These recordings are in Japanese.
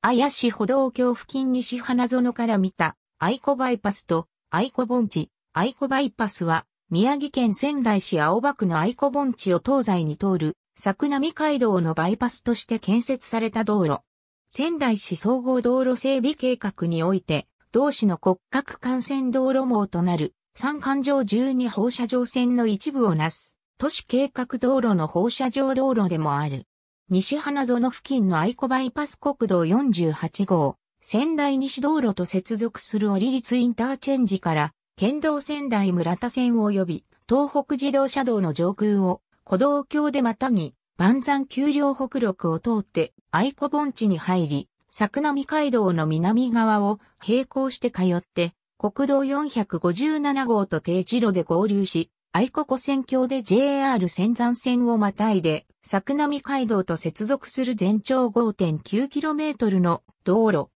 綾市歩道橋付近西花園から見た、愛子バイパスと、愛子盆地、愛子バイパスは、宮城県仙台市青葉区の愛子盆地を東西に通る、桜見街道のバイパスとして建設された道路。仙台市総合道路整備計画において、同市の骨格幹線道路網となる、三環状12放射状線の一部をなす、都市計画道路の放射状道路でもある。西花園付近の愛子バイパス国道48号、仙台西道路と接続する折立インターチェンジから、県道仙台村田線及び、東北自動車道の上空を、古道橋でまたぎ、万山丘陵北陸を通って、愛子盆地に入り、作並街道の南側を並行して通って、国道457号と定時路で合流し、愛子湖線橋で JR 仙山線をまたいで、作並街道と接続する全長 5.9km の道路。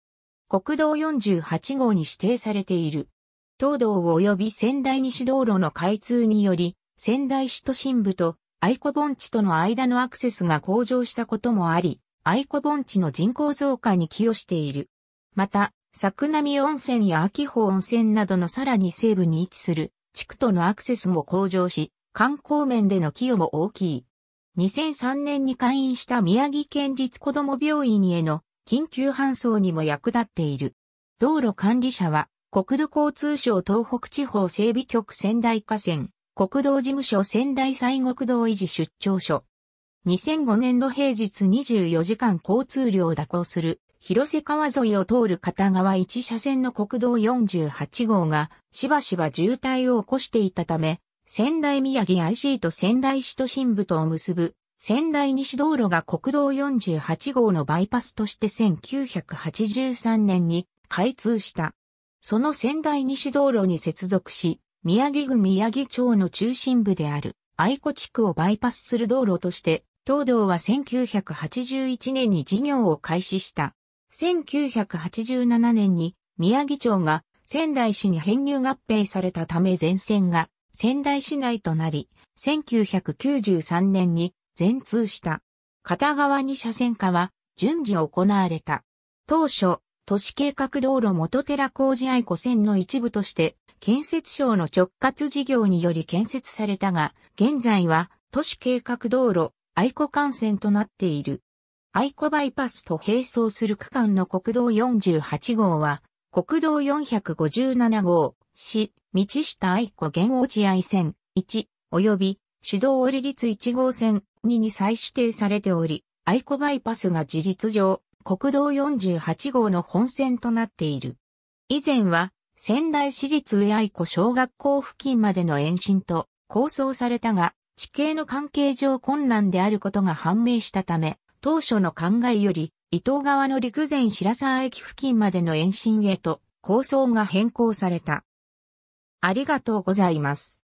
国道48号に指定されている。東道及び仙台西道路の開通により、仙台市都心部と愛子盆地との間のアクセスが向上したこともあり、愛子盆地の人口増加に寄与している。また、作並温泉や秋穂温泉などのさらに西部に位置する地区とのアクセスも向上し、観光面での寄与も大きい。2003年に開院した宮城県立子ども病院への緊急搬送にも役立っている。道路管理者は、国土交通省東北地方整備局仙台河川、国道事務所仙台西国道維持出張所。2005年度平日24時間交通量を蛇行する広瀬川沿いを通る片側1車線の国道48号がしばしば渋滞を起こしていたため、仙台宮城 IC と仙台市都心部とを結ぶ仙台西道路が国道48号のバイパスとして1983年に開通した。その仙台西道路に接続し、宮城郡宮城町の中心部である愛子地区をバイパスする道路として、東道は1981年に事業を開始した。1987年に宮城町が仙台市に編入合併されたため全線が仙台市内となり、1993年に全通した。片側2車線化は順次行われた。当初、都市計画道路元寺工事愛子線の一部として、建設省の直轄事業により建設されたが、現在は都市計画道路愛子幹線となっている。愛子バイパスと並走する区間の国道48号は、国道457号、市、道下愛子原落合線、1、及び、手動折立1号線2に再指定されており、愛子バイパスが事実上、国道48号の本線となっている。以前は、仙台市立上愛子小学校付近までの延伸と構想されたが、地形の関係上困難であることが判明したため、当初の考えより、伊東側の陸前白沢駅付近までの延伸へと構想が変更された。ありがとうございます。